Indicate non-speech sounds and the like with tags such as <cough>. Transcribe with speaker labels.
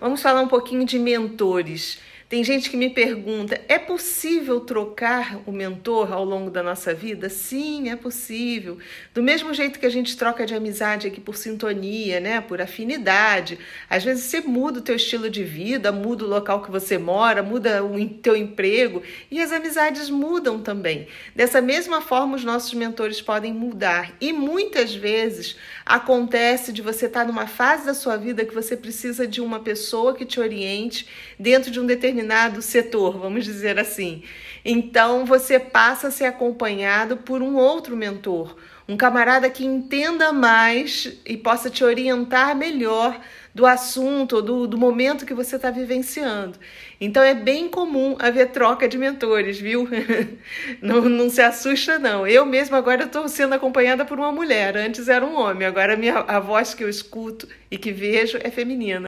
Speaker 1: Vamos falar um pouquinho de mentores. Tem gente que me pergunta: é possível trocar o mentor ao longo da nossa vida? Sim, é possível. Do mesmo jeito que a gente troca de amizade aqui por sintonia, né? Por afinidade. Às vezes você muda o teu estilo de vida, muda o local que você mora, muda o teu emprego e as amizades mudam também. Dessa mesma forma, os nossos mentores podem mudar. E muitas vezes acontece de você estar tá numa fase da sua vida que você precisa de uma pessoa que te oriente dentro de um determinado determinado setor, vamos dizer assim. Então você passa a ser acompanhado por um outro mentor, um camarada que entenda mais e possa te orientar melhor do assunto, do, do momento que você está vivenciando. Então é bem comum haver troca de mentores, viu? <laughs> não, não se assusta, não. Eu mesma agora estou sendo acompanhada por uma mulher. Antes era um homem, agora minha, a voz que eu escuto e que vejo é feminina.